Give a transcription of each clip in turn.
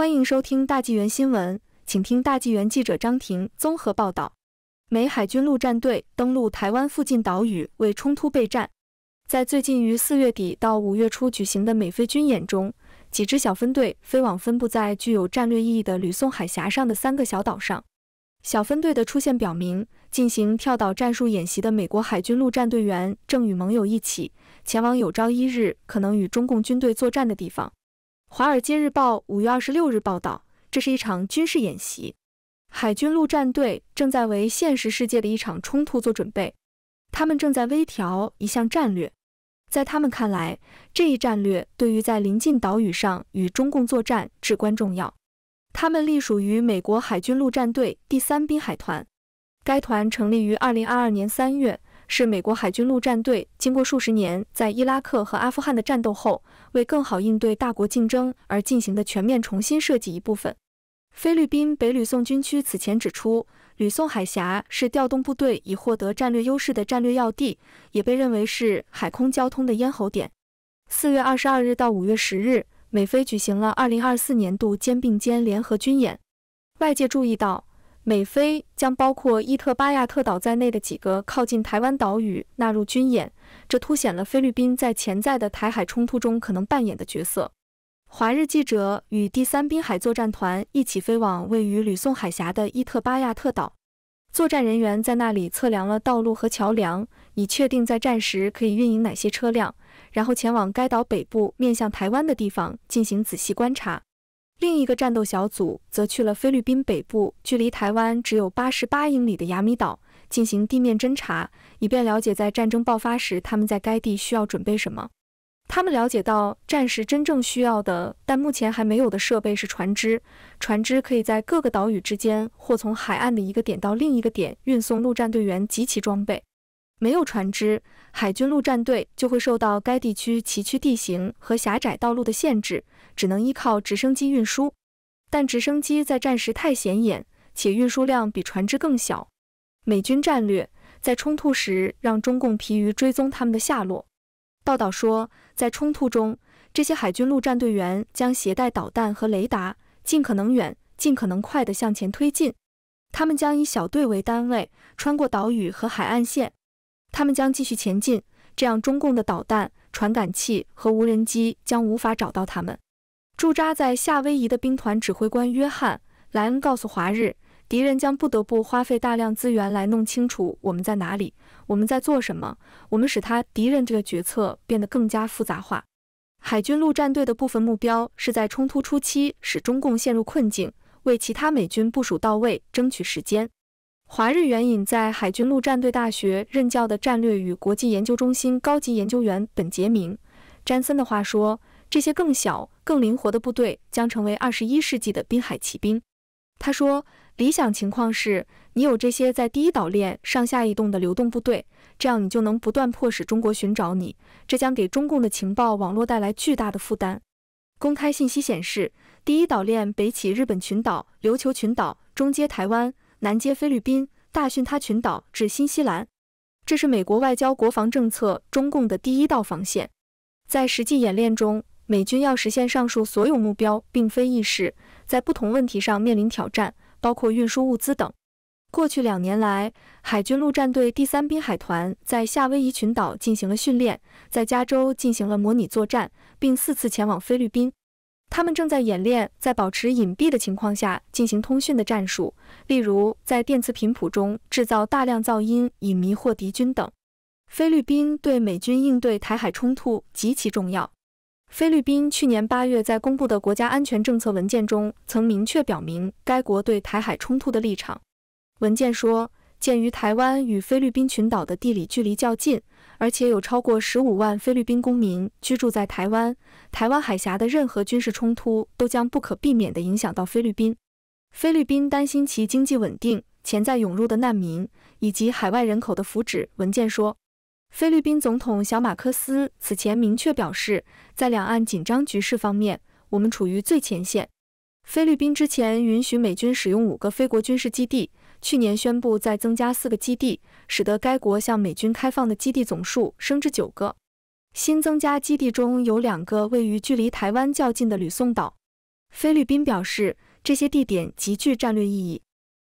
欢迎收听大纪元新闻，请听大纪元记者张婷综合报道：美海军陆战队登陆台湾附近岛屿为冲突备战。在最近于四月底到五月初举行的美菲军演中，几支小分队飞往分布在具有战略意义的吕宋海峡上的三个小岛上。小分队的出现表明，进行跳岛战术演习的美国海军陆战队员正与盟友一起前往有朝一日可能与中共军队作战的地方。《华尔街日报》五月二十六日报道，这是一场军事演习，海军陆战队正在为现实世界的一场冲突做准备。他们正在微调一项战略，在他们看来，这一战略对于在临近岛屿上与中共作战至关重要。他们隶属于美国海军陆战队第三滨海团，该团成立于二零二二年三月。是美国海军陆战队经过数十年在伊拉克和阿富汗的战斗后，为更好应对大国竞争而进行的全面重新设计一部分。菲律宾北吕宋军区此前指出，吕宋海峡是调动部队以获得战略优势的战略要地，也被认为是海空交通的咽喉点。四月二十二日到五月十日，美菲举行了二零二四年度肩并肩联合军演。外界注意到。美菲将包括伊特巴亚特岛在内的几个靠近台湾岛屿纳入军演，这凸显了菲律宾在潜在的台海冲突中可能扮演的角色。华日记者与第三滨海作战团一起飞往位于吕宋海峡的伊特巴亚特岛，作战人员在那里测量了道路和桥梁，以确定在战时可以运营哪些车辆，然后前往该岛北部面向台湾的地方进行仔细观察。另一个战斗小组则去了菲律宾北部，距离台湾只有八十八英里的雅米岛，进行地面侦察，以便了解在战争爆发时他们在该地需要准备什么。他们了解到，战时真正需要的但目前还没有的设备是船只。船只可以在各个岛屿之间，或从海岸的一个点到另一个点运送陆战队员及其装备。没有船只，海军陆战队就会受到该地区崎岖地形和狭窄道路的限制。只能依靠直升机运输，但直升机在战时太显眼，且运输量比船只更小。美军战略在冲突时让中共疲于追踪他们的下落。报道说，在冲突中，这些海军陆战队员将携带导弹和雷达，尽可能远、尽可能快地向前推进。他们将以小队为单位，穿过岛屿和海岸线。他们将继续前进，这样中共的导弹传感器和无人机将无法找到他们。驻扎在夏威夷的兵团指挥官约翰·莱恩告诉华日，敌人将不得不花费大量资源来弄清楚我们在哪里，我们在做什么。我们使他敌人这个决策变得更加复杂化。海军陆战队的部分目标是在冲突初期使中共陷入困境，为其他美军部署到位争取时间。华日援引在海军陆战队大学任教的战略与国际研究中心高级研究员本杰明·詹森的话说，这些更小。更灵活的部队将成为二十一世纪的滨海骑兵，他说，理想情况是你有这些在第一岛链上下移动的流动部队，这样你就能不断迫使中国寻找你，这将给中共的情报网络带来巨大的负担。公开信息显示，第一岛链北起日本群岛、琉球群岛，中接台湾，南接菲律宾、大巽他群岛至新西兰，这是美国外交国防政策中共的第一道防线。在实际演练中。美军要实现上述所有目标，并非易事，在不同问题上面临挑战，包括运输物资等。过去两年来，海军陆战队第三滨海团在夏威夷群岛进行了训练，在加州进行了模拟作战，并四次前往菲律宾。他们正在演练在保持隐蔽的情况下进行通讯的战术，例如在电磁频谱中制造大量噪音以迷惑敌军等。菲律宾对美军应对台海冲突极其重要。菲律宾去年八月在公布的国家安全政策文件中，曾明确表明该国对台海冲突的立场。文件说，鉴于台湾与菲律宾群岛的地理距离较近，而且有超过十五万菲律宾公民居住在台湾，台湾海峡的任何军事冲突都将不可避免地影响到菲律宾。菲律宾担心其经济稳定、潜在涌入的难民以及海外人口的福祉。文件说。菲律宾总统小马克思此前明确表示，在两岸紧张局势方面，我们处于最前线。菲律宾之前允许美军使用五个非国军事基地，去年宣布再增加四个基地，使得该国向美军开放的基地总数升至九个。新增加基地中有两个位于距离台湾较近的吕宋岛。菲律宾表示，这些地点极具战略意义。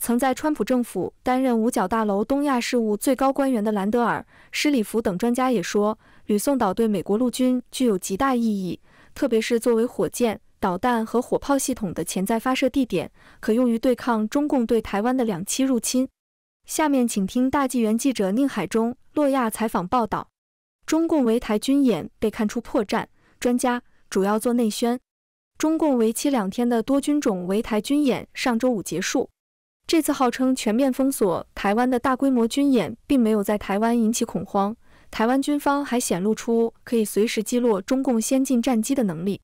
曾在川普政府担任五角大楼东亚事务最高官员的兰德尔、施里弗等专家也说，吕宋岛对美国陆军具有极大意义，特别是作为火箭、导弹和火炮系统的潜在发射地点，可用于对抗中共对台湾的两栖入侵。下面请听大纪元记者宁海中、洛亚采访报道：中共围台军演被看出破绽，专家主要做内宣。中共为期两天的多军种围台军演上周五结束。这次号称全面封锁台湾的大规模军演，并没有在台湾引起恐慌。台湾军方还显露出可以随时击落中共先进战机的能力。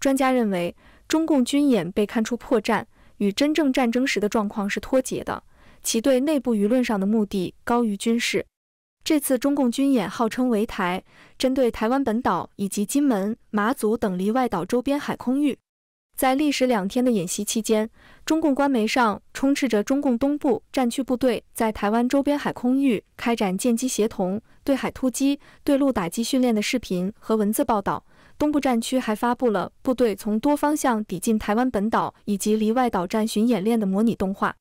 专家认为，中共军演被看出破绽，与真正战争时的状况是脱节的，其对内部舆论上的目的高于军事。这次中共军演号称围台，针对台湾本岛以及金门、马祖等离外岛周边海空域。在历时两天的演习期间，中共官媒上充斥着中共东部战区部队在台湾周边海空域开展舰机协同、对海突击、对陆打击训练的视频和文字报道。东部战区还发布了部队从多方向抵近台湾本岛以及离外岛战巡演练的模拟动画。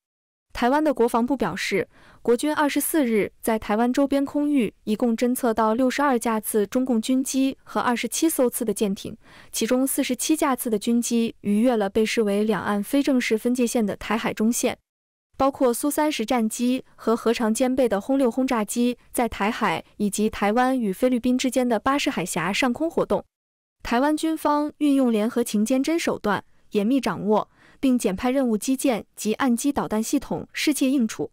台湾的国防部表示，国军二十四日在台湾周边空域一共侦测到六十二架次中共军机和二十七艘次的舰艇，其中四十七架次的军机逾越了被视为两岸非正式分界线的台海中线，包括苏三十战机和核常兼备的轰六轰炸机在台海以及台湾与菲律宾之间的巴士海峡上空活动。台湾军方运用联合情监侦手段，严密掌握。并减派任务机舰及岸基导弹系统世界应处。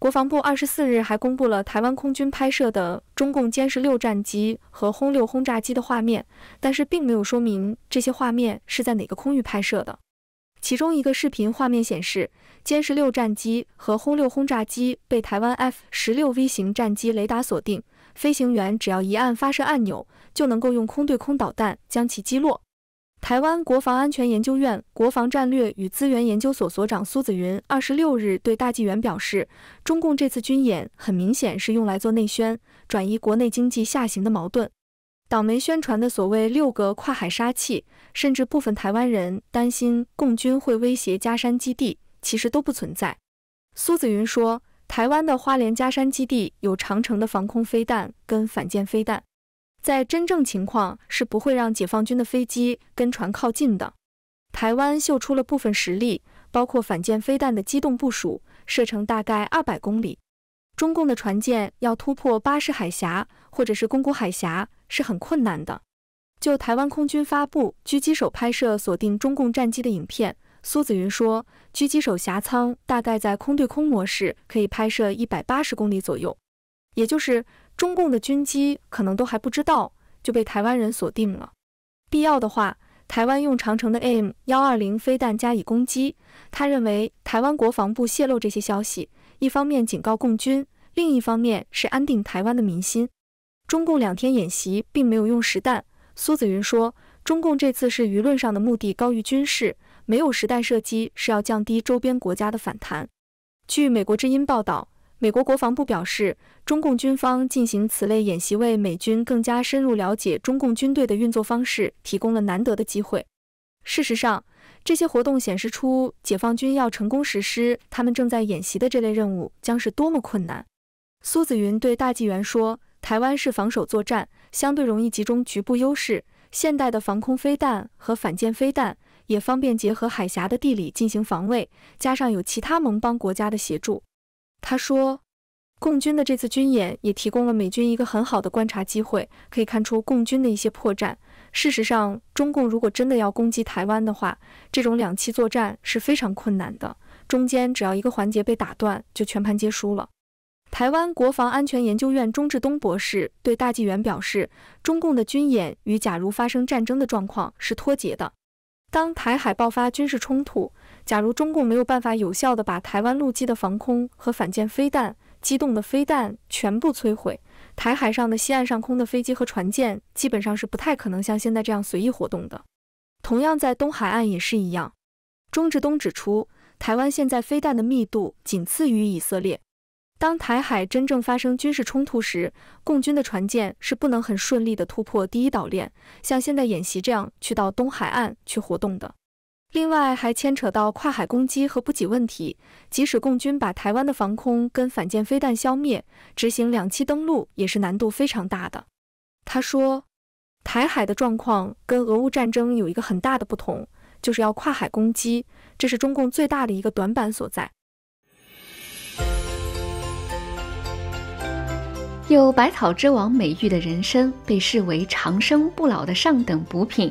国防部二十四日还公布了台湾空军拍摄的中共歼十六战机和轰六轰炸机的画面，但是并没有说明这些画面是在哪个空域拍摄的。其中一个视频画面显示，歼十六战机和轰六轰炸机被台湾 F 十六 V 型战机雷达锁定，飞行员只要一按发射按钮，就能够用空对空导弹将其击落。台湾国防安全研究院国防战略与资源研究所所长苏子云二十六日对大纪元表示，中共这次军演很明显是用来做内宣，转移国内经济下行的矛盾。党媒宣传的所谓六个跨海杀器，甚至部分台湾人担心共军会威胁嘉山基地，其实都不存在。苏子云说，台湾的花莲嘉山基地有长城的防空飞弹跟反舰飞弹。在真正情况是不会让解放军的飞机跟船靠近的。台湾秀出了部分实力，包括反舰飞弹的机动部署，射程大概二百公里。中共的船舰要突破巴士海峡或者是宫古海峡是很困难的。就台湾空军发布狙击手拍摄锁定中共战机的影片，苏子云说，狙击手狭仓大概在空对空模式可以拍摄一百八十公里左右，也就是。中共的军机可能都还不知道就被台湾人锁定了，必要的话，台湾用长城的 AM 幺二零飞弹加以攻击。他认为，台湾国防部泄露这些消息，一方面警告共军，另一方面是安定台湾的民心。中共两天演习并没有用实弹，苏子云说，中共这次是舆论上的目的高于军事，没有实弹射击是要降低周边国家的反弹。据美国之音报道。美国国防部表示，中共军方进行此类演习为美军更加深入了解中共军队的运作方式提供了难得的机会。事实上，这些活动显示出解放军要成功实施他们正在演习的这类任务将是多么困难。苏子云对大纪元说：“台湾是防守作战，相对容易集中局部优势。现代的防空飞弹和反舰飞弹也方便结合海峡的地理进行防卫，加上有其他盟邦国家的协助。”他说，共军的这次军演也提供了美军一个很好的观察机会，可以看出共军的一些破绽。事实上，中共如果真的要攻击台湾的话，这种两栖作战是非常困难的，中间只要一个环节被打断，就全盘皆输了。台湾国防安全研究院钟志东博士对大纪元表示，中共的军演与假如发生战争的状况是脱节的。当台海爆发军事冲突，假如中共没有办法有效的把台湾陆基的防空和反舰飞弹、机动的飞弹全部摧毁，台海上的西岸上空的飞机和船舰基本上是不太可能像现在这样随意活动的。同样，在东海岸也是一样。钟志东指出，台湾现在飞弹的密度仅次于以色列。当台海真正发生军事冲突时，共军的船舰是不能很顺利的突破第一岛链，像现在演习这样去到东海岸去活动的。另外还牵扯到跨海攻击和补给问题，即使共军把台湾的防空跟反舰飞弹消灭，执行两栖登陆也是难度非常大的。他说，台海的状况跟俄乌战争有一个很大的不同，就是要跨海攻击，这是中共最大的一个短板所在。有百草之王美誉的人参，被视为长生不老的上等补品。